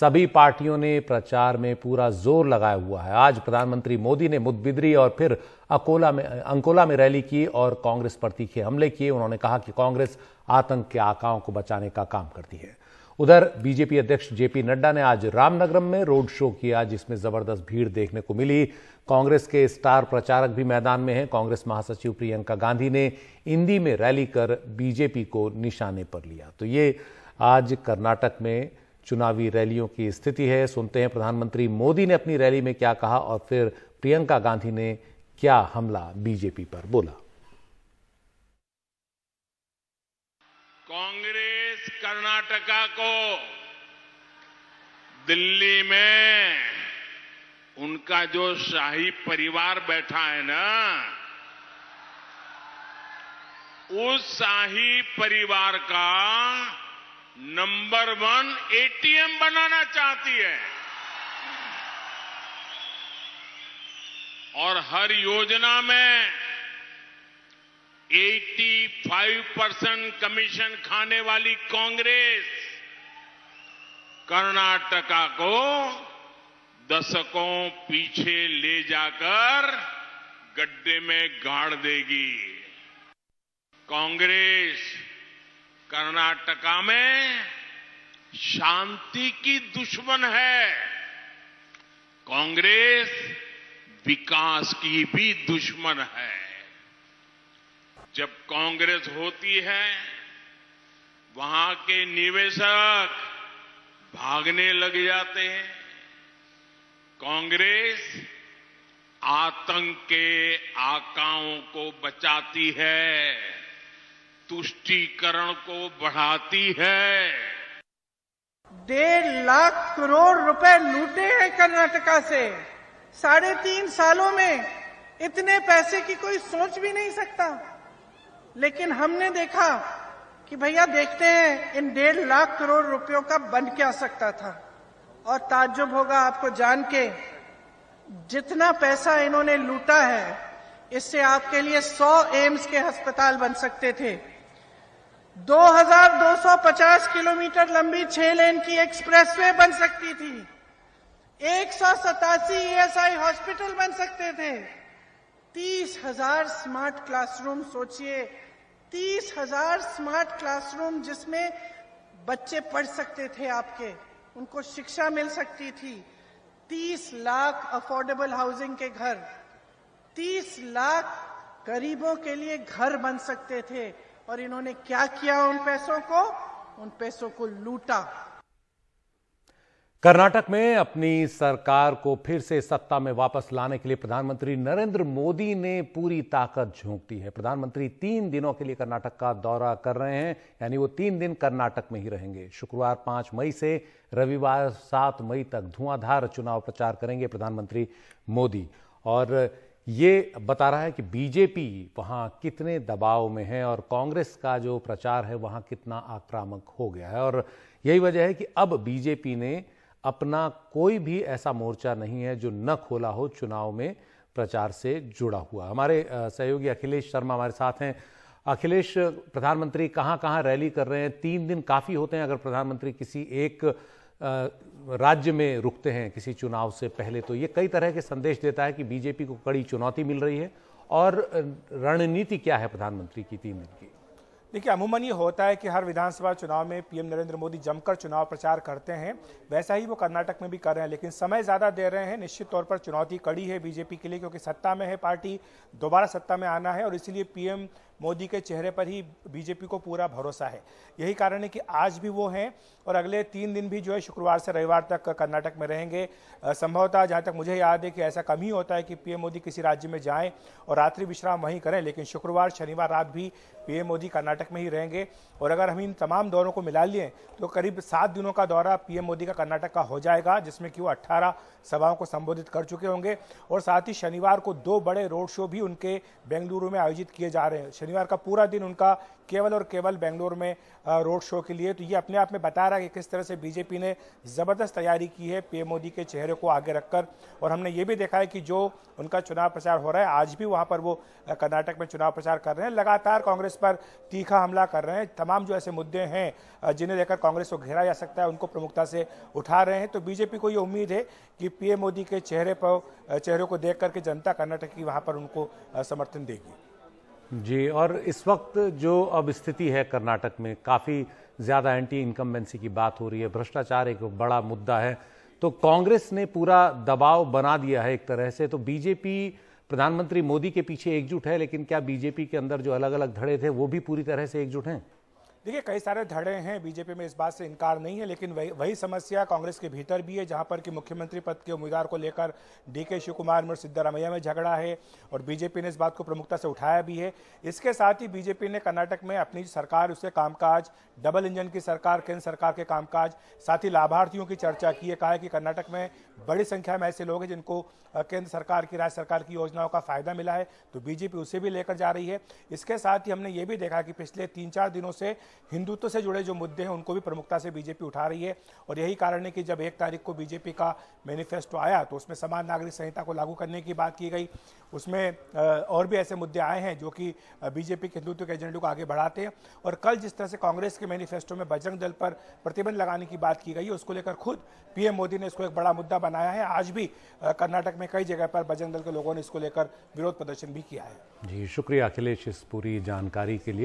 सभी पार्टियों ने प्रचार में पूरा जोर लगाया हुआ है आज प्रधानमंत्री मोदी ने मुदबिदरी और फिर अकोला में अंकोला में रैली की और कांग्रेस पर तीखे हमले किए उन्होंने कहा कि कांग्रेस आतंक के आकाओं को बचाने का काम करती है उधर बीजेपी अध्यक्ष जेपी नड्डा ने आज रामनगरम में रोड शो किया जिसमें जबरदस्त भीड़ देखने को मिली कांग्रेस के स्टार प्रचारक भी मैदान में हैं कांग्रेस महासचिव प्रियंका गांधी ने इंदी में रैली कर बीजेपी को निशाने पर लिया तो ये आज कर्नाटक में चुनावी रैलियों की स्थिति है सुनते हैं प्रधानमंत्री मोदी ने अपनी रैली में क्या कहा और फिर प्रियंका गांधी ने क्या हमला बीजेपी पर बोला कांग्रेस कर्नाटका को दिल्ली में उनका जो शाही परिवार बैठा है ना उस शाही परिवार का नंबर वन एटीएम बनाना चाहती है और हर योजना में 85 परसेंट कमीशन खाने वाली कांग्रेस कर्नाटका को दशकों पीछे ले जाकर गड्ढे में गाड़ देगी कांग्रेस कर्नाटका में शांति की दुश्मन है कांग्रेस विकास की भी दुश्मन है जब कांग्रेस होती है वहां के निवेशक भागने लग जाते हैं कांग्रेस आतंक के आकाओं को बचाती है तुष्टीकरण को बढ़ाती है डेढ़ लाख करोड़ रुपए लूटे हैं कर्नाटका से साढ़े तीन सालों में इतने पैसे की कोई सोच भी नहीं सकता लेकिन हमने देखा कि भैया देखते हैं इन डेढ़ लाख करोड़ रुपयों का बन क्या सकता था और ताज्जुब होगा आपको जान के जितना पैसा इन्होंने लूटा है इससे आपके लिए 100 एम्स के अस्पताल बन सकते थे 2250 किलोमीटर लंबी छह लेन की एक्सप्रेसवे बन सकती थी एक सौ सतासी ईएसआई e हॉस्पिटल बन सकते थे तीस हजार स्मार्ट क्लासरूम सोचिए तीस हजार स्मार्ट क्लासरूम जिसमें बच्चे पढ़ सकते थे आपके उनको शिक्षा मिल सकती थी तीस लाख अफोर्डेबल हाउसिंग के घर तीस लाख गरीबों के लिए घर बन सकते थे और इन्होंने क्या किया उन पैसों को उन पैसों को लूटा कर्नाटक में अपनी सरकार को फिर से सत्ता में वापस लाने के लिए प्रधानमंत्री नरेंद्र मोदी ने पूरी ताकत झोंक दी है प्रधानमंत्री तीन दिनों के लिए कर्नाटक का दौरा कर रहे हैं यानी वो तीन दिन कर्नाटक में ही रहेंगे शुक्रवार पांच मई से रविवार सात मई तक धुआंधार चुनाव प्रचार करेंगे प्रधानमंत्री मोदी और ये बता रहा है कि बीजेपी वहाँ कितने दबाव में है और कांग्रेस का जो प्रचार है वहाँ कितना आक्रामक हो गया है और यही वजह है कि अब बीजेपी ने अपना कोई भी ऐसा मोर्चा नहीं है जो न खोला हो चुनाव में प्रचार से जुड़ा हुआ हमारे सहयोगी अखिलेश शर्मा हमारे साथ हैं अखिलेश प्रधानमंत्री कहाँ कहाँ रैली कर रहे हैं तीन दिन काफ़ी होते हैं अगर प्रधानमंत्री किसी एक राज्य में रुकते हैं किसी चुनाव से पहले तो ये कई तरह के संदेश देता है कि बीजेपी को कड़ी चुनौती मिल रही है और रणनीति क्या है प्रधानमंत्री की तीन दिन की देखिए अमूमन ये होता है कि हर विधानसभा चुनाव में पीएम नरेंद्र मोदी जमकर चुनाव प्रचार करते हैं वैसा ही वो कर्नाटक में भी कर रहे हैं लेकिन समय ज़्यादा दे रहे हैं निश्चित तौर पर चुनौती कड़ी है बीजेपी के लिए क्योंकि सत्ता में है पार्टी दोबारा सत्ता में आना है और इसीलिए पीएम मोदी के चेहरे पर ही बीजेपी को पूरा भरोसा है यही कारण है कि आज भी वो हैं और अगले तीन दिन भी जो है शुक्रवार से रविवार तक कर्नाटक में रहेंगे संभवतः जहाँ तक मुझे याद है कि ऐसा कम ही होता है कि पीएम मोदी किसी राज्य में जाएं और रात्रि विश्राम वहीं करें लेकिन शुक्रवार शनिवार रात भी पीएम मोदी कर्नाटक में ही रहेंगे और अगर हम इन तमाम दौरों को मिला लिए तो करीब सात दिनों का दौरा पीएम मोदी का कर्नाटक का हो जाएगा जिसमें कि वो अट्ठारह सभाओं को संबोधित कर चुके होंगे और साथ ही शनिवार को दो बड़े रोड शो भी उनके बेंगलुरु में आयोजित किए जा रहे हैं शनिवार का पूरा दिन उनका केवल और केवल बेंगलोर में रोड शो के लिए तो ये अपने आप में बता रहा है कि किस तरह से बीजेपी ने ज़बरदस्त तैयारी की है पीएम मोदी के चेहरे को आगे रखकर और हमने ये भी देखा है कि जो उनका चुनाव प्रचार हो रहा है आज भी वहाँ पर वो कर्नाटक में चुनाव प्रचार कर रहे हैं लगातार कांग्रेस पर तीखा हमला कर रहे हैं तमाम जो ऐसे मुद्दे हैं जिन्हें लेकर कांग्रेस को घेरा जा सकता है उनको प्रमुखता से उठा रहे हैं तो बीजेपी को ये उम्मीद है कि पीएम मोदी के चेहरे पर चेहरे को देख करके जनता कर्नाटक की वहाँ पर उनको समर्थन देगी जी और इस वक्त जो अब स्थिति है कर्नाटक में काफ़ी ज़्यादा एंटी इनकम्बेंसी की बात हो रही है भ्रष्टाचार एक बड़ा मुद्दा है तो कांग्रेस ने पूरा दबाव बना दिया है एक तरह से तो बीजेपी प्रधानमंत्री मोदी के पीछे एकजुट है लेकिन क्या बीजेपी के अंदर जो अलग अलग धड़े थे वो भी पूरी तरह से एकजुट हैं देखिए कई सारे धड़े हैं बीजेपी में इस बात से इनकार नहीं है लेकिन वही वही समस्या कांग्रेस के भीतर भी है जहां पर कि मुख्यमंत्री पद के उम्मीदवार को लेकर डीके शिव कुमार में और में झगड़ा है और बीजेपी ने इस बात को प्रमुखता से उठाया भी है इसके साथ ही बीजेपी ने कर्नाटक में अपनी सरकार उसके कामकाज डबल इंजन की सरकार केंद्र सरकार के कामकाज साथ ही लाभार्थियों की चर्चा की है कहा है कि कर्नाटक में बड़ी संख्या में ऐसे लोग हैं जिनको केंद्र सरकार की राज्य सरकार की योजनाओं का फायदा मिला है तो बीजेपी उसे भी लेकर जा रही है इसके साथ ही हमने ये भी देखा कि पिछले तीन चार दिनों से हिंदुत्व से जुड़े जो मुद्दे हैं उनको भी प्रमुखता से बीजेपी उठा रही है और यही कारण है कि जब एक तारीख को बीजेपी का मैनिफेस्टो आया तो उसमें समान नागरिक संहिता को लागू करने की बात की गई उसमें और भी ऐसे मुद्दे आए हैं जो कि बीजेपी के हिंदुत्व के एजेंडे को आगे बढ़ाते हैं और कल जिस तरह से कांग्रेस के मैनिफेस्टो में बजरंग दल पर प्रतिबंध लगाने की बात की गई उसको लेकर खुद पीएम मोदी ने इसको एक बड़ा मुद्दा बनाया है आज भी कर्नाटक में कई जगह पर बजरंग दल के लोगों ने इसको लेकर विरोध प्रदर्शन भी किया है जी शुक्रिया अखिलेश इस पूरी जानकारी के लिए